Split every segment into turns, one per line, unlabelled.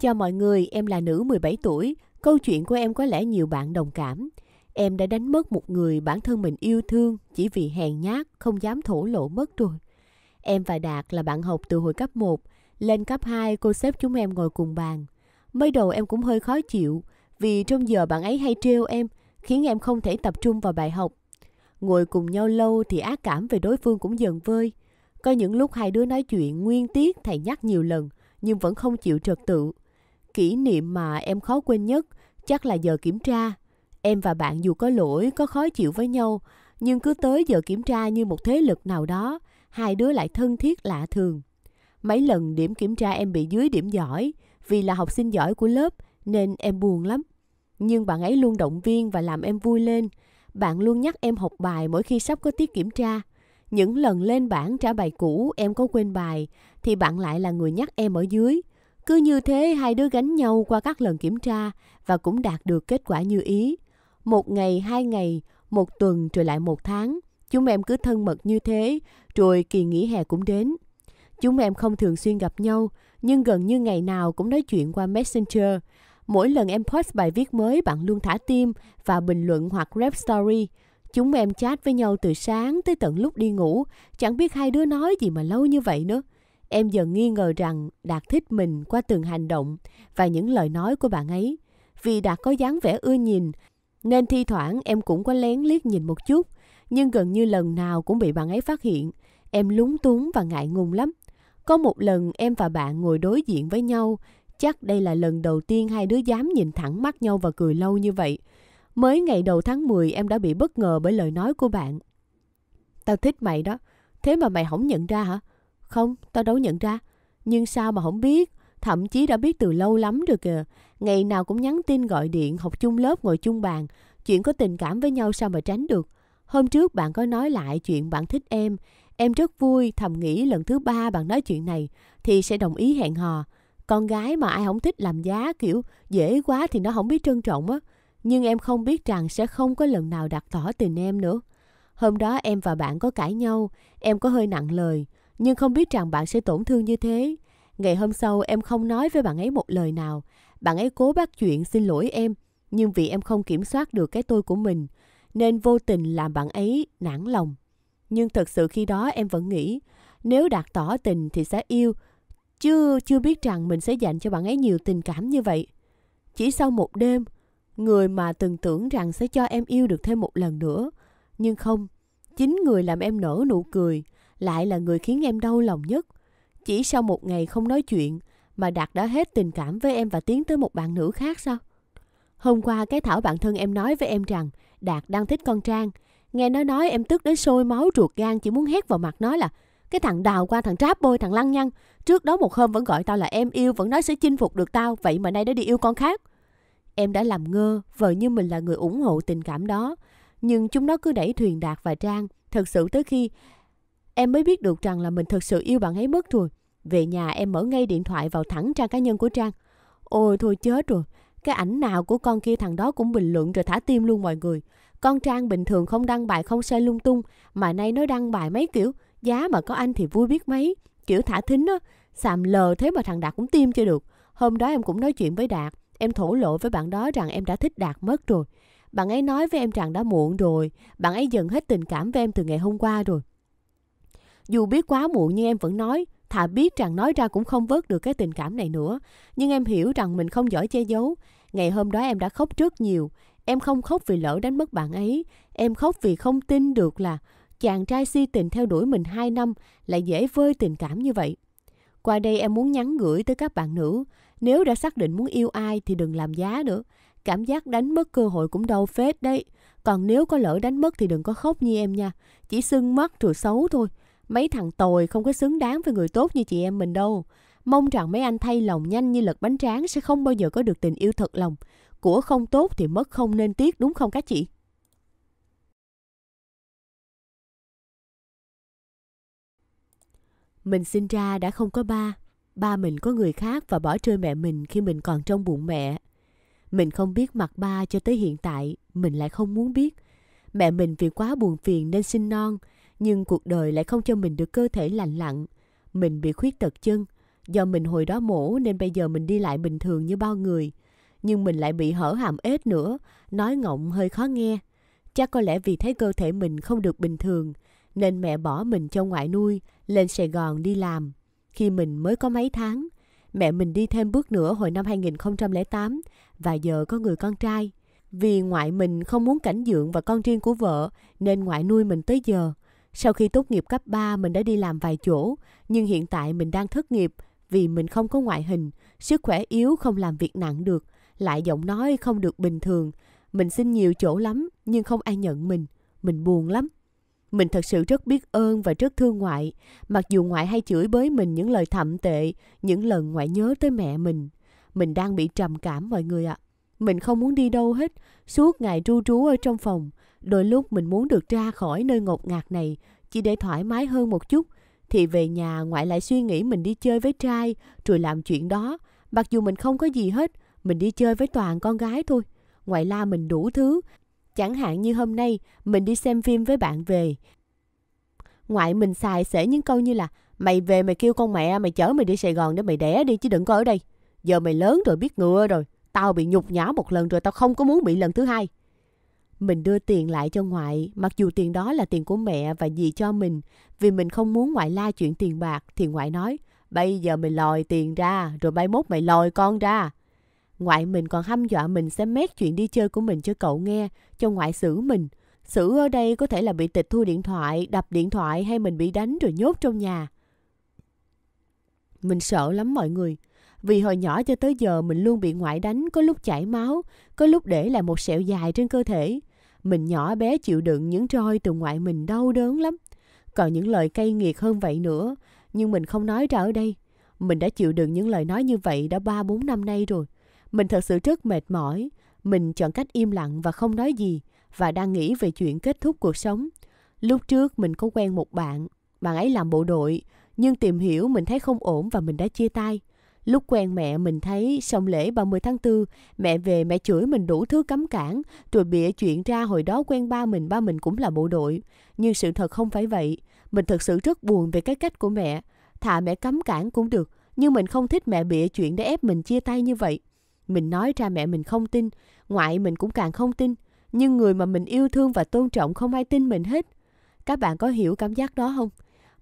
cho mọi người, em là nữ 17 tuổi. Câu chuyện của em có lẽ nhiều bạn đồng cảm. Em đã đánh mất một người bản thân mình yêu thương chỉ vì hèn nhát, không dám thổ lộ mất rồi. Em và Đạt là bạn học từ hồi cấp 1. Lên cấp 2, cô xếp chúng em ngồi cùng bàn. Mới đầu em cũng hơi khó chịu vì trong giờ bạn ấy hay trêu em, khiến em không thể tập trung vào bài học. Ngồi cùng nhau lâu thì ác cảm về đối phương cũng dần vơi. Có những lúc hai đứa nói chuyện nguyên tiết thầy nhắc nhiều lần nhưng vẫn không chịu trật tự Kỷ niệm mà em khó quên nhất chắc là giờ kiểm tra. Em và bạn dù có lỗi, có khó chịu với nhau, nhưng cứ tới giờ kiểm tra như một thế lực nào đó, hai đứa lại thân thiết lạ thường. Mấy lần điểm kiểm tra em bị dưới điểm giỏi, vì là học sinh giỏi của lớp nên em buồn lắm. Nhưng bạn ấy luôn động viên và làm em vui lên. Bạn luôn nhắc em học bài mỗi khi sắp có tiết kiểm tra. Những lần lên bảng trả bài cũ em có quên bài thì bạn lại là người nhắc em ở dưới. Cứ như thế hai đứa gánh nhau qua các lần kiểm tra và cũng đạt được kết quả như ý. Một ngày, hai ngày, một tuần rồi lại một tháng. Chúng em cứ thân mật như thế, rồi kỳ nghỉ hè cũng đến. Chúng em không thường xuyên gặp nhau, nhưng gần như ngày nào cũng nói chuyện qua Messenger. Mỗi lần em post bài viết mới, bạn luôn thả tim và bình luận hoặc rep story. Chúng em chat với nhau từ sáng tới tận lúc đi ngủ, chẳng biết hai đứa nói gì mà lâu như vậy nữa. Em dần nghi ngờ rằng Đạt thích mình qua từng hành động và những lời nói của bạn ấy. Vì Đạt có dáng vẻ ưa nhìn, nên thi thoảng em cũng có lén liếc nhìn một chút, nhưng gần như lần nào cũng bị bạn ấy phát hiện. Em lúng túng và ngại ngùng lắm. Có một lần em và bạn ngồi đối diện với nhau, chắc đây là lần đầu tiên hai đứa dám nhìn thẳng mắt nhau và cười lâu như vậy. Mới ngày đầu tháng 10 em đã bị bất ngờ bởi lời nói của bạn. Tao thích mày đó, thế mà mày không nhận ra hả? Không, tao đâu nhận ra. Nhưng sao mà không biết? Thậm chí đã biết từ lâu lắm rồi kìa. Ngày nào cũng nhắn tin gọi điện, học chung lớp, ngồi chung bàn. Chuyện có tình cảm với nhau sao mà tránh được. Hôm trước bạn có nói lại chuyện bạn thích em. Em rất vui, thầm nghĩ lần thứ ba bạn nói chuyện này thì sẽ đồng ý hẹn hò. Con gái mà ai không thích làm giá kiểu dễ quá thì nó không biết trân trọng á. Nhưng em không biết rằng sẽ không có lần nào đặt tỏ tình em nữa. Hôm đó em và bạn có cãi nhau, em có hơi nặng lời nhưng không biết rằng bạn sẽ tổn thương như thế. Ngày hôm sau em không nói với bạn ấy một lời nào. Bạn ấy cố bắt chuyện xin lỗi em, nhưng vì em không kiểm soát được cái tôi của mình, nên vô tình làm bạn ấy nản lòng. Nhưng thật sự khi đó em vẫn nghĩ, nếu đạt tỏ tình thì sẽ yêu, chứ chưa biết rằng mình sẽ dành cho bạn ấy nhiều tình cảm như vậy. Chỉ sau một đêm, người mà từng tưởng rằng sẽ cho em yêu được thêm một lần nữa, nhưng không, chính người làm em nở nụ cười, lại là người khiến em đau lòng nhất. Chỉ sau một ngày không nói chuyện mà Đạt đã hết tình cảm với em và tiến tới một bạn nữ khác sao? Hôm qua cái Thảo bạn thân em nói với em rằng Đạt đang thích con Trang. Nghe nó nói em tức đến sôi máu ruột gan chỉ muốn hét vào mặt nó là cái thằng đào qua thằng tráp bôi thằng lăng nhăng trước đó một hôm vẫn gọi tao là em yêu vẫn nói sẽ chinh phục được tao vậy mà nay đã đi yêu con khác em đã làm ngơ vờ như mình là người ủng hộ tình cảm đó nhưng chúng nó cứ đẩy thuyền đạt và trang thật sự tới khi em mới biết được rằng là mình thật sự yêu bạn ấy mất rồi. Về nhà em mở ngay điện thoại vào thẳng trang cá nhân của Trang. Ôi thôi chết rồi, cái ảnh nào của con kia thằng đó cũng bình luận rồi thả tim luôn mọi người. Con Trang bình thường không đăng bài không xe lung tung, mà nay nó đăng bài mấy kiểu, giá mà có anh thì vui biết mấy, kiểu thả thính á, xàm lờ thế mà thằng Đạt cũng tim chưa được. Hôm đó em cũng nói chuyện với Đạt, em thổ lộ với bạn đó rằng em đã thích Đạt mất rồi. Bạn ấy nói với em rằng đã muộn rồi, bạn ấy dần hết tình cảm với em từ ngày hôm qua rồi. Dù biết quá muộn nhưng em vẫn nói, thà biết rằng nói ra cũng không vớt được cái tình cảm này nữa. Nhưng em hiểu rằng mình không giỏi che giấu. Ngày hôm đó em đã khóc rất nhiều. Em không khóc vì lỡ đánh mất bạn ấy. Em khóc vì không tin được là chàng trai si tình theo đuổi mình 2 năm lại dễ vơi tình cảm như vậy. Qua đây em muốn nhắn gửi tới các bạn nữ, nếu đã xác định muốn yêu ai thì đừng làm giá nữa. Cảm giác đánh mất cơ hội cũng đau phết đấy. Còn nếu có lỡ đánh mất thì đừng có khóc như em nha. Chỉ sưng mắt rồi xấu thôi. Mấy thằng tồi không có xứng đáng với người tốt như chị em mình đâu. Mong rằng mấy anh thay lòng nhanh như lật bánh tráng sẽ không bao giờ có được tình yêu thật lòng. Của không tốt thì mất không nên tiếc đúng không các chị? Mình sinh ra đã không có ba. Ba mình có người khác và bỏ rơi mẹ mình khi mình còn trong bụng mẹ. Mình không biết mặt ba cho tới hiện tại, mình lại không muốn biết. Mẹ mình vì quá buồn phiền nên sinh non, nhưng cuộc đời lại không cho mình được cơ thể lành lặn. Mình bị khuyết tật chân, do mình hồi đó mổ nên bây giờ mình đi lại bình thường như bao người. Nhưng mình lại bị hở hàm ếch nữa, nói ngọng hơi khó nghe. Chắc có lẽ vì thấy cơ thể mình không được bình thường, nên mẹ bỏ mình cho ngoại nuôi, lên Sài Gòn đi làm. Khi mình mới có mấy tháng, mẹ mình đi thêm bước nữa hồi năm 2008 và giờ có người con trai. Vì ngoại mình không muốn cảnh dưỡng và con riêng của vợ nên ngoại nuôi mình tới giờ. Sau khi tốt nghiệp cấp 3 mình đã đi làm vài chỗ, nhưng hiện tại mình đang thất nghiệp vì mình không có ngoại hình, sức khỏe yếu không làm việc nặng được, lại giọng nói không được bình thường. Mình xin nhiều chỗ lắm nhưng không ai nhận mình, mình buồn lắm. Mình thật sự rất biết ơn và rất thương ngoại, mặc dù ngoại hay chửi bới mình những lời thậm tệ, những lần ngoại nhớ tới mẹ mình. Mình đang bị trầm cảm mọi người ạ. À. Mình không muốn đi đâu hết, suốt ngày ru trú ở trong phòng. Đôi lúc mình muốn được ra khỏi nơi ngột ngạt này, chỉ để thoải mái hơn một chút. Thì về nhà ngoại lại suy nghĩ mình đi chơi với trai, rồi làm chuyện đó. Mặc dù mình không có gì hết, mình đi chơi với toàn con gái thôi. Ngoại la mình đủ thứ. Chẳng hạn như hôm nay, mình đi xem phim với bạn về. Ngoại mình xài xể những câu như là Mày về mày kêu con mẹ mày chở mày đi Sài Gòn để mày đẻ đi chứ đừng có ở đây. Giờ mày lớn rồi biết ngựa rồi. Tao bị nhục nhã một lần rồi tao không có muốn bị lần thứ hai. Mình đưa tiền lại cho ngoại, mặc dù tiền đó là tiền của mẹ và dì cho mình, vì mình không muốn ngoại la chuyện tiền bạc, thì ngoại nói, bây giờ mày lòi tiền ra, rồi mai mốt mày lòi con ra. Ngoại mình còn hăm dọa mình sẽ mét chuyện đi chơi của mình cho cậu nghe, cho ngoại xử mình. Xử ở đây có thể là bị tịch thu điện thoại, đập điện thoại hay mình bị đánh rồi nhốt trong nhà. Mình sợ lắm mọi người. Vì hồi nhỏ cho tới giờ mình luôn bị ngoại đánh, có lúc chảy máu, có lúc để lại một sẹo dài trên cơ thể. Mình nhỏ bé chịu đựng những roi từ ngoại mình đau đớn lắm. Còn những lời cay nghiệt hơn vậy nữa, nhưng mình không nói ra ở đây. Mình đã chịu đựng những lời nói như vậy đã ba bốn năm nay rồi. Mình thật sự rất mệt mỏi. Mình chọn cách im lặng và không nói gì và đang nghĩ về chuyện kết thúc cuộc sống. Lúc trước mình có quen một bạn, bạn ấy làm bộ đội, nhưng tìm hiểu mình thấy không ổn và mình đã chia tay. Lúc quen mẹ mình thấy xong lễ 30 tháng 4, mẹ về mẹ chửi mình đủ thứ cấm cản, rồi bịa chuyện ra hồi đó quen ba mình, ba mình cũng là bộ đội. Nhưng sự thật không phải vậy. Mình thật sự rất buồn về cái cách của mẹ. Thà mẹ cấm cản cũng được, nhưng mình không thích mẹ bịa chuyện để ép mình chia tay như vậy. Mình nói ra mẹ mình không tin, ngoại mình cũng càng không tin. Nhưng người mà mình yêu thương và tôn trọng không ai tin mình hết. Các bạn có hiểu cảm giác đó không?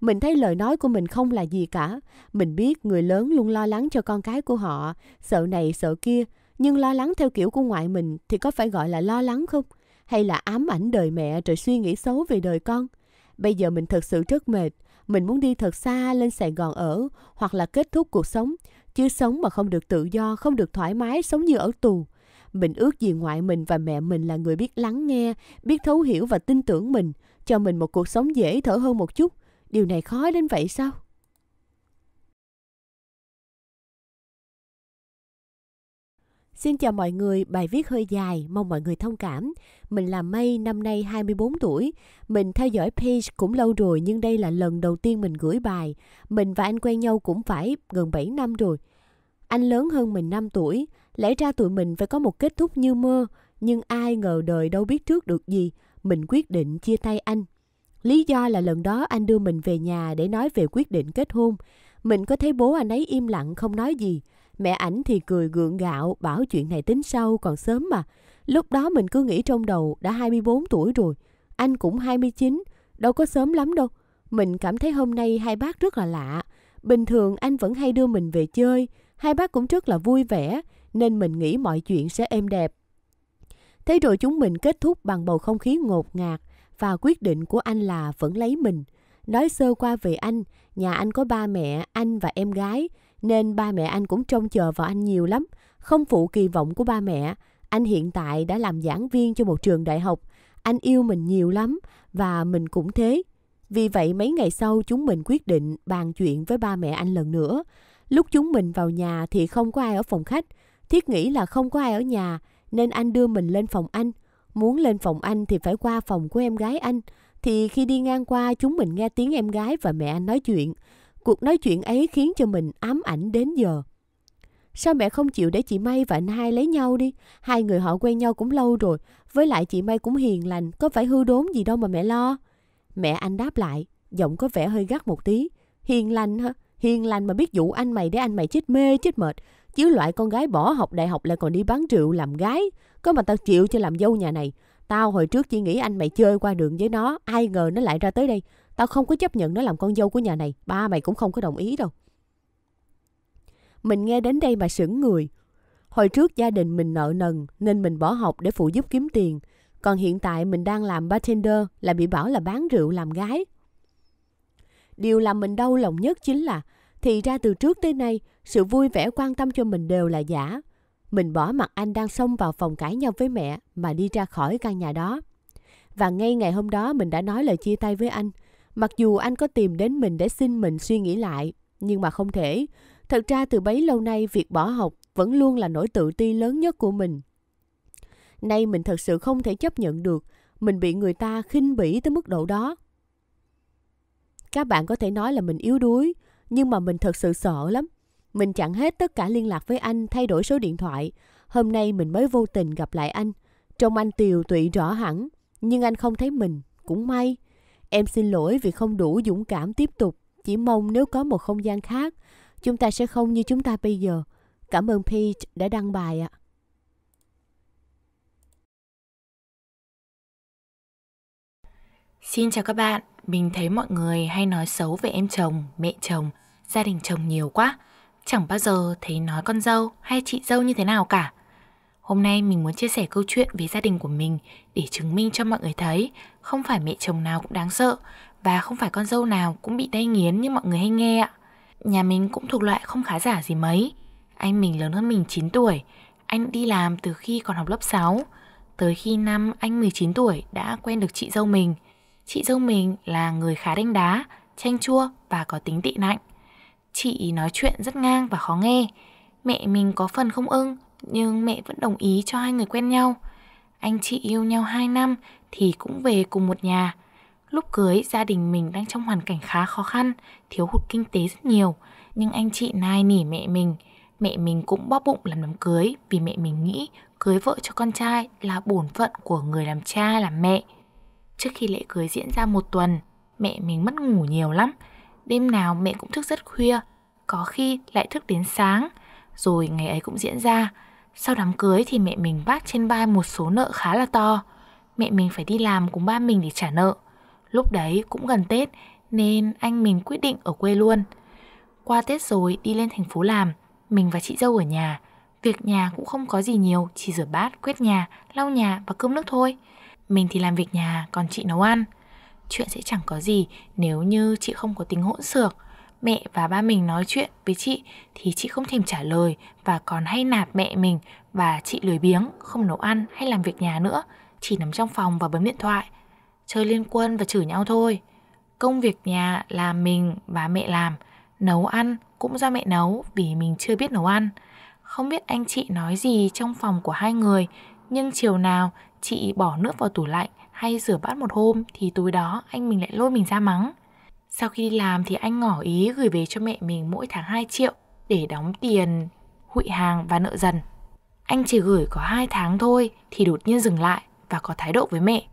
Mình thấy lời nói của mình không là gì cả. Mình biết người lớn luôn lo lắng cho con cái của họ, sợ này sợ kia. Nhưng lo lắng theo kiểu của ngoại mình thì có phải gọi là lo lắng không? Hay là ám ảnh đời mẹ rồi suy nghĩ xấu về đời con? Bây giờ mình thật sự rất mệt. Mình muốn đi thật xa lên Sài Gòn ở hoặc là kết thúc cuộc sống. Chứ sống mà không được tự do, không được thoải mái, sống như ở tù. Mình ước gì ngoại mình và mẹ mình là người biết lắng nghe, biết thấu hiểu và tin tưởng mình, cho mình một cuộc sống dễ thở hơn một chút. Điều này khó đến vậy sao? Xin chào mọi người, bài viết hơi dài, mong mọi người thông cảm. Mình là May, năm nay 24 tuổi. Mình theo dõi page cũng lâu rồi nhưng đây là lần đầu tiên mình gửi bài. Mình và anh quen nhau cũng phải gần 7 năm rồi. Anh lớn hơn mình 5 tuổi, lẽ ra tụi mình phải có một kết thúc như mơ, nhưng ai ngờ đời đâu biết trước được gì. Mình quyết định chia tay anh. Lý do là lần đó anh đưa mình về nhà để nói về quyết định kết hôn. Mình có thấy bố anh ấy im lặng không nói gì. Mẹ ảnh thì cười gượng gạo bảo chuyện này tính sau còn sớm mà. Lúc đó mình cứ nghĩ trong đầu đã 24 tuổi rồi. Anh cũng 29, đâu có sớm lắm đâu. Mình cảm thấy hôm nay hai bác rất là lạ. Bình thường anh vẫn hay đưa mình về chơi, hai bác cũng rất là vui vẻ, nên mình nghĩ mọi chuyện sẽ êm đẹp. Thế rồi chúng mình kết thúc bằng bầu không khí ngột ngạt, và quyết định của anh là vẫn lấy mình. Nói sơ qua về anh, nhà anh có ba mẹ, anh và em gái, nên ba mẹ anh cũng trông chờ vào anh nhiều lắm. Không phụ kỳ vọng của ba mẹ, anh hiện tại đã làm giảng viên cho một trường đại học. Anh yêu mình nhiều lắm và mình cũng thế. Vì vậy mấy ngày sau chúng mình quyết định bàn chuyện với ba mẹ anh lần nữa. Lúc chúng mình vào nhà thì không có ai ở phòng khách. Thiết nghĩ là không có ai ở nhà nên anh đưa mình lên phòng anh. Muốn lên phòng anh thì phải qua phòng của em gái anh. Thì khi đi ngang qua chúng mình nghe tiếng em gái và mẹ anh nói chuyện. Cuộc nói chuyện ấy khiến cho mình ám ảnh đến giờ. Sao mẹ không chịu để chị May và anh hai lấy nhau đi? Hai người họ quen nhau cũng lâu rồi. Với lại chị May cũng hiền lành, có phải hư đốn gì đâu mà mẹ lo. Mẹ anh đáp lại, giọng có vẻ hơi gắt một tí. Hiền lành hả? Hiền lành mà biết dụ anh mày để anh mày chết mê chết mệt. Chứ loại con gái bỏ học đại học lại còn đi bán rượu làm gái. Có mà tao chịu cho làm dâu nhà này. Tao hồi trước chỉ nghĩ anh mày chơi qua đường với nó. Ai ngờ nó lại ra tới đây. Tao không có chấp nhận nó làm con dâu của nhà này. Ba mày cũng không có đồng ý đâu. Mình nghe đến đây mà sững người. Hồi trước gia đình mình nợ nần nên mình bỏ học để phụ giúp kiếm tiền. Còn hiện tại mình đang làm bartender là bị bảo là bán rượu làm gái. Điều làm mình đau lòng nhất chính là thì ra từ trước tới nay, sự vui vẻ quan tâm cho mình đều là giả. Mình bỏ mặt anh đang xông vào phòng cãi nhau với mẹ mà đi ra khỏi căn nhà đó. Và ngay ngày hôm đó mình đã nói lời chia tay với anh. Mặc dù anh có tìm đến mình để xin mình suy nghĩ lại, nhưng mà không thể. Thật ra từ bấy lâu nay việc bỏ học vẫn luôn là nỗi tự ti lớn nhất của mình. Nay mình thật sự không thể chấp nhận được mình bị người ta khinh bỉ tới mức độ đó. Các bạn có thể nói là mình yếu đuối, nhưng mà mình thật sự sợ lắm. Mình chặn hết tất cả liên lạc với anh, thay đổi số điện thoại. Hôm nay mình mới vô tình gặp lại anh. Trông anh tiều tụy rõ hẳn, nhưng anh không thấy mình, cũng may. Em xin lỗi vì không đủ dũng cảm tiếp tục, chỉ mong nếu có một không gian khác, chúng ta sẽ không như chúng ta bây giờ. Cảm ơn Pete
đã đăng bài ạ. Xin chào các bạn, mình thấy mọi người hay nói xấu về em chồng, mẹ chồng, gia đình chồng nhiều quá. Chẳng bao giờ thấy nói con dâu hay chị dâu như thế nào cả. Hôm nay mình muốn chia sẻ câu chuyện về gia đình của mình để chứng minh cho mọi người thấy không phải mẹ chồng nào cũng đáng sợ và không phải con dâu nào cũng bị đay nghiến như mọi người hay nghe ạ. Nhà mình cũng thuộc loại không khá giả gì mấy. Anh mình lớn hơn mình 9 tuổi, anh đi làm từ khi còn học lớp 6. Tới khi năm anh 19 tuổi đã quen được chị dâu mình – Chị dâu mình là người khá đánh đá, chanh chua và có tính tị nạnh. Chị nói chuyện rất ngang và khó nghe. Mẹ mình có phần không ưng, nhưng mẹ vẫn đồng ý cho hai người quen nhau. Anh chị yêu nhau 2 năm thì cũng về cùng một nhà. Lúc cưới gia đình mình đang trong hoàn cảnh khá khó khăn, thiếu hụt kinh tế rất nhiều, nhưng anh chị nai nỉ mẹ mình. Mẹ mình cũng bóp bụng làm đám cưới vì mẹ mình nghĩ cưới vợ cho con trai là bổn phận của người làm cha làm mẹ. Trước khi lễ cưới diễn ra một tuần, mẹ mình mất ngủ nhiều lắm. Đêm nào mẹ cũng thức rất khuya, có khi lại thức đến sáng. Rồi ngày ấy cũng diễn ra. Sau đám cưới thì mẹ mình vác trên vai một số nợ khá là to. Mẹ mình phải đi làm cùng ba mình để trả nợ. Lúc đấy cũng gần Tết nên anh mình quyết định ở quê luôn. Qua Tết rồi đi lên thành phố làm, mình và chị dâu ở nhà. Việc nhà cũng không có gì nhiều, chỉ rửa bát, quét nhà, lau nhà và cơm nước thôi. Mình thì làm việc nhà, còn chị nấu ăn. Chuyện sẽ chẳng có gì nếu như chị không có tính hỗn xược. Mẹ và ba mình nói chuyện với chị thì chị không thèm trả lời và còn hay nạt mẹ mình và chị lười biếng, không nấu ăn hay làm việc nhà nữa, chỉ nằm trong phòng và bấm điện thoại. Chơi liên quân và chửi nhau thôi. Công việc nhà là mình và mẹ làm, nấu ăn cũng do mẹ nấu vì mình chưa biết nấu ăn. Không biết anh chị nói gì trong phòng của hai người nhưng chiều nào chị bỏ nước vào tủ lạnh hay rửa bát một hôm thì tối đó anh mình lại lôi mình ra mắng. Sau khi đi làm thì anh ngỏ ý gửi về cho mẹ mình mỗi tháng 2 triệu để đóng tiền hụi hàng và nợ dần. Anh chỉ gửi có 2 tháng thôi thì đột nhiên dừng lại và có thái độ với mẹ.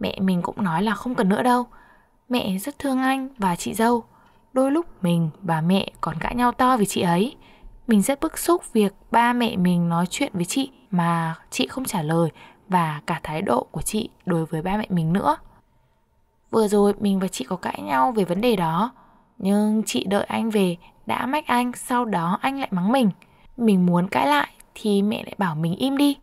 Mẹ mình cũng nói là không cần nữa đâu. Mẹ rất thương anh và chị dâu. Đôi lúc mình và mẹ còn cãi nhau to vì chị ấy. Mình rất bức xúc việc ba mẹ mình nói chuyện với chị mà chị không trả lời và cả thái độ của chị đối với ba mẹ mình nữa. Vừa rồi mình và chị có cãi nhau về vấn đề đó, nhưng chị đợi anh về đã mách anh sau đó anh lại mắng mình. Mình muốn cãi lại thì mẹ lại bảo mình im đi.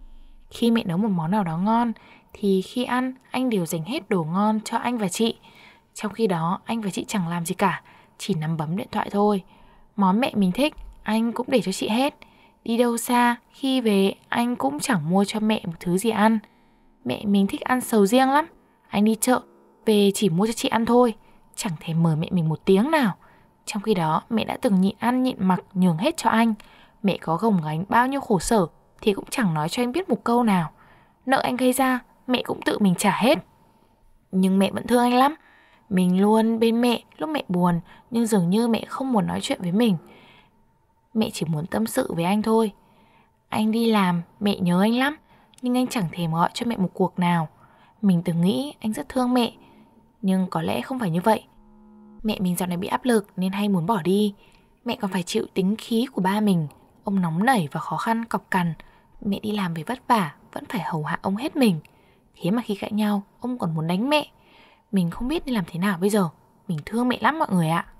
Khi mẹ nấu một món nào đó ngon thì khi ăn anh đều dành hết đồ ngon cho anh và chị. Trong khi đó anh và chị chẳng làm gì cả, chỉ nắm bấm điện thoại thôi. Món mẹ mình thích anh cũng để cho chị hết. Đi đâu xa, khi về anh cũng chẳng mua cho mẹ một thứ gì ăn. Mẹ mình thích ăn sầu riêng lắm. Anh đi chợ, về chỉ mua cho chị ăn thôi. Chẳng thể mời mẹ mình một tiếng nào. Trong khi đó mẹ đã từng nhịn ăn nhịn mặc nhường hết cho anh. Mẹ có gồng gánh bao nhiêu khổ sở thì cũng chẳng nói cho anh biết một câu nào. Nợ anh gây ra, mẹ cũng tự mình trả hết. Nhưng mẹ vẫn thương anh lắm. Mình luôn bên mẹ lúc mẹ buồn, nhưng dường như mẹ không muốn nói chuyện với mình mẹ chỉ muốn tâm sự với anh thôi. Anh đi làm, mẹ nhớ anh lắm, nhưng anh chẳng thèm gọi cho mẹ một cuộc nào. Mình từng nghĩ anh rất thương mẹ, nhưng có lẽ không phải như vậy. Mẹ mình dạo này bị áp lực nên hay muốn bỏ đi. Mẹ còn phải chịu tính khí của ba mình, ông nóng nảy và khó khăn cọc cằn. Mẹ đi làm về vất vả, vẫn phải hầu hạ ông hết mình. Thế mà khi cãi nhau, ông còn muốn đánh mẹ. Mình không biết nên làm thế nào bây giờ. Mình thương mẹ lắm mọi người ạ.